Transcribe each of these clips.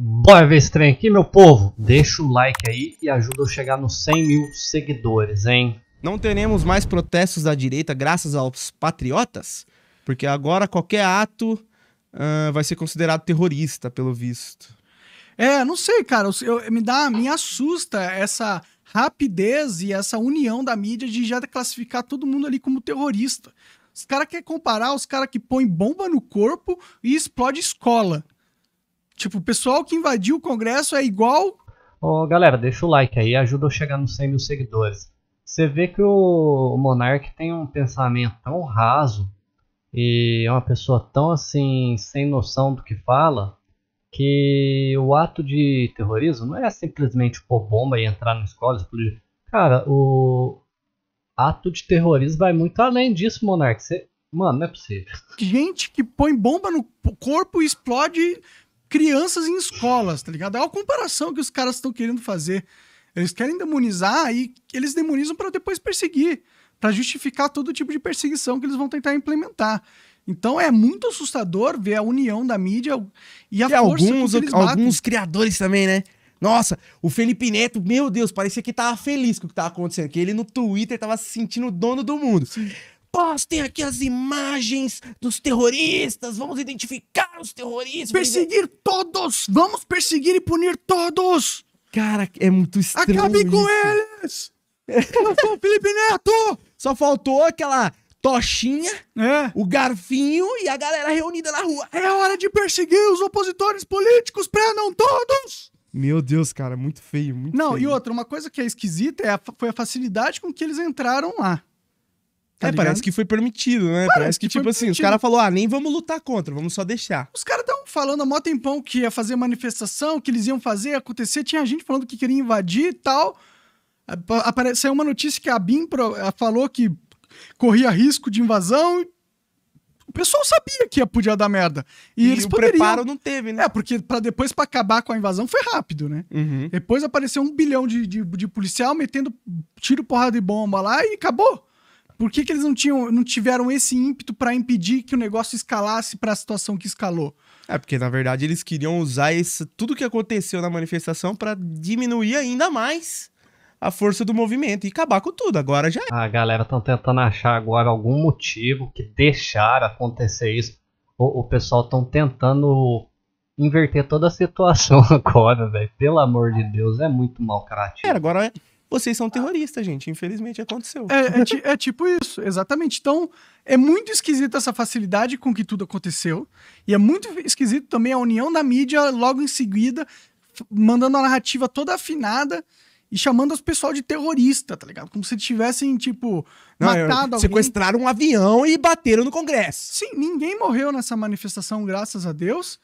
Bora ver esse trem aqui, meu povo? Deixa o like aí e ajuda eu chegar nos 100 mil seguidores, hein? Não teremos mais protestos da direita graças aos patriotas? Porque agora qualquer ato uh, vai ser considerado terrorista, pelo visto. É, não sei, cara. Eu, eu, me dá, me assusta essa rapidez e essa união da mídia de já classificar todo mundo ali como terrorista. Os caras querem comparar os caras que põem bomba no corpo e explode escola. Tipo, o pessoal que invadiu o Congresso é igual. Ô, galera, deixa o like aí, ajuda eu chegar nos 100 mil seguidores. Você vê que o, Monark tem um pensamento tão raso e é uma pessoa tão assim, sem noção do que fala, que o ato de terrorismo não é simplesmente pôr bomba e entrar na escola, explodir. Cara, o ato de terrorismo vai muito além disso, Monark. Você... Mano, não é possível. Gente que põe bomba no corpo e explode crianças em escolas, tá ligado? É uma comparação que os caras estão querendo fazer. Eles querem demonizar e eles demonizam para depois perseguir, para justificar todo tipo de perseguição que eles vão tentar implementar. Então é muito assustador ver a união da mídia e a e força alguns, que eles batem. alguns criadores também, né? Nossa, o Felipe Neto, meu Deus, parecia que tava feliz com o que tava acontecendo, que ele no Twitter tava se sentindo dono do mundo. Sim postem aqui as imagens dos terroristas, vamos identificar os terroristas. Perseguir todos! Vamos perseguir e punir todos! Cara, é muito estranho. Acabe com eles! Eu sou o Felipe Neto! Só faltou aquela tochinha, é. o garfinho e a galera reunida na rua. É hora de perseguir os opositores políticos, prendam todos! Meu Deus, cara, muito feio, muito Não, feio. e outra, uma coisa que é esquisita é a, foi a facilidade com que eles entraram lá. Tá é, ligado? parece que foi permitido, né? Parece, parece que, que tipo assim, os caras falaram, ah, nem vamos lutar contra, vamos só deixar. Os caras estão falando há mó tempão que ia fazer manifestação, que eles iam fazer, acontecer. Tinha gente falando que queria invadir e tal. Apare... Saiu uma notícia que a BIM eh, falou que corria risco de invasão. O pessoal sabia que ia, podia dar merda. E, e eles o poderiam... preparo não teve, né? É, porque para depois, para acabar com a invasão, foi rápido, né? Uhum. Depois apareceu um bilhão de, de, de policial metendo tiro, porrada e bomba lá e acabou. Por que, que eles não, tinham, não tiveram esse ímpeto para impedir que o negócio escalasse para a situação que escalou? É, porque na verdade eles queriam usar esse, tudo que aconteceu na manifestação para diminuir ainda mais a força do movimento e acabar com tudo. Agora já é. A galera tá tentando achar agora algum motivo que deixar acontecer isso. O, o pessoal tá tentando inverter toda a situação agora, velho. Pelo amor de Deus, é muito mal caráter. É, agora vocês são terroristas, gente. Infelizmente aconteceu. É, é, é, tipo isso, exatamente. Então, é muito esquisito essa facilidade com que tudo aconteceu. E é muito esquisito também a união da mídia logo em seguida, mandando a narrativa toda afinada e chamando os pessoal de terrorista, tá ligado? Como se tivessem, tipo, Não, matado eu, Sequestraram um avião e bateram no Congresso. Sim, ninguém morreu nessa manifestação, graças a Deus.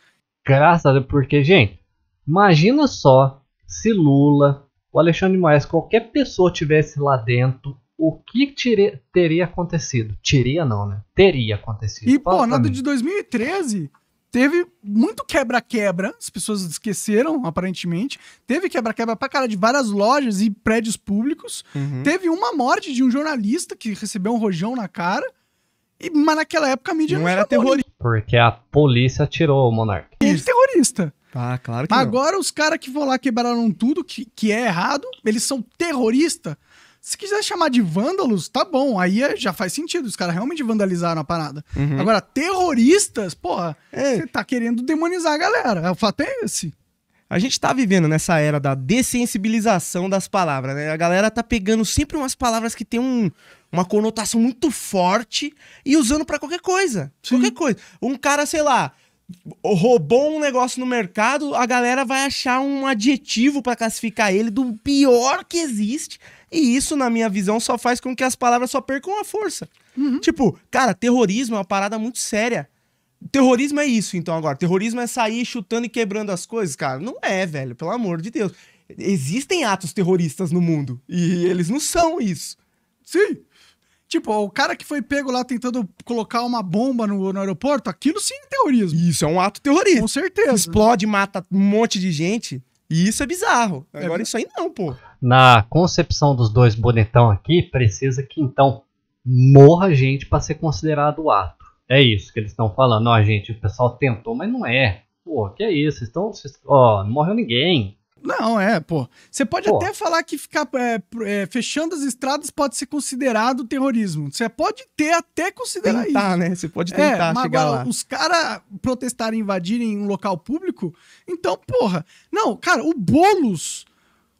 Graças a Deus, porque, gente, imagina só se Lula, o Alexandre Moraes, qualquer pessoa tivesse lá dentro, o que tire, teria acontecido? Teria não, né? Teria acontecido. E, Fala pô, nada de 2013 teve muito quebra-quebra, as pessoas esqueceram, aparentemente. Teve quebra-quebra pra cara de várias lojas e prédios públicos. Uhum. Teve uma morte de um jornalista que recebeu um rojão na cara. E, mas naquela época a mídia não, não era terrorista. Porque a polícia tirou o monarca. Ele é terrorista. Tá, claro que Agora não. os caras que vão lá quebraram tudo, que, que é errado, eles são terroristas. Se quiser chamar de vândalos, tá bom. Aí é, já faz sentido. Os caras realmente vandalizaram a parada. Uhum. Agora, terroristas, porra, é. você é. tá querendo demonizar a galera. É, o fato é esse. A gente tá vivendo nessa era da dessensibilização das palavras, né? A galera tá pegando sempre umas palavras que tem um, uma conotação muito forte e usando para qualquer coisa. Sim. Qualquer coisa. Um cara, sei lá, roubou um negócio no mercado, a galera vai achar um adjetivo para classificar ele do pior que existe. E isso, na minha visão, só faz com que as palavras só percam a força. Uhum. Tipo, cara, terrorismo é uma parada muito séria. Terrorismo é isso, então, agora. Terrorismo é sair chutando e quebrando as coisas, cara. Não é, velho, pelo amor de Deus. Existem atos terroristas no mundo e eles não são isso. Sim. Tipo, o cara que foi pego lá tentando colocar uma bomba no, no aeroporto, aquilo sim é terrorismo. Isso é um ato terrorista. Com certeza. Explode, mata um monte de gente. E isso é bizarro. É Agora, é... isso aí não, pô. Na concepção dos dois bonitão aqui, precisa que então morra gente para ser considerado ato. É isso que eles estão falando. Ó, gente, o pessoal tentou, mas não é. Pô, que é isso? Estão, ó, não morreu ninguém. Não, é, pô. Você pode pô. até falar que ficar é, é, fechando as estradas pode ser considerado terrorismo. Você pode ter até considerar tentar, isso. né? Você pode é, tentar é, mas chegar agora, lá. Os caras protestarem, invadirem um local público, então, porra. Não, cara, o Boulos...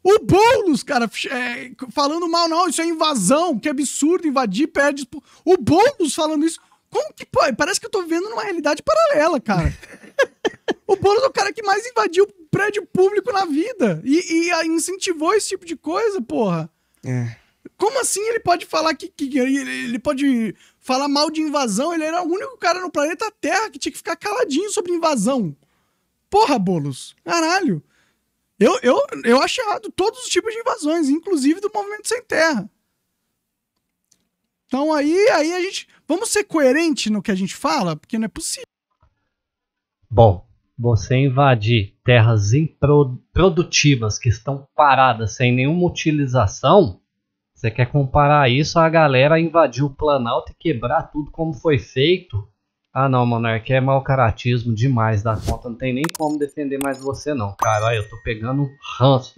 O Boulos, cara, é, falando mal, não, isso é invasão, que absurdo, invadir, perde... O Boulos falando isso... Como que pode? Parece que eu tô vivendo numa realidade paralela, cara. O Boulos é o cara que mais invadiu prédio público na vida e, e ah, incentivou esse tipo de coisa, porra. É. Como assim ele pode falar que, que ele, ele, pode falar mal de invasão? Ele era o único cara no planeta Terra que tinha que ficar caladinho sobre invasão. Porra, Bolos, caralho. Eu, eu, eu acho errado todos os tipos de invasões, inclusive do movimento sem terra. Então aí, aí a gente. Vamos ser coerente no que a gente fala, porque não é possível. Bom, você invadir terras improdutivas que estão paradas sem nenhuma utilização, você quer comparar isso a galera invadir o Planalto e quebrar tudo como foi feito? Ah não, Monark, é, é mau caratismo demais da conta, não tem nem como defender mais você não, cara. Olha, eu tô pegando ranço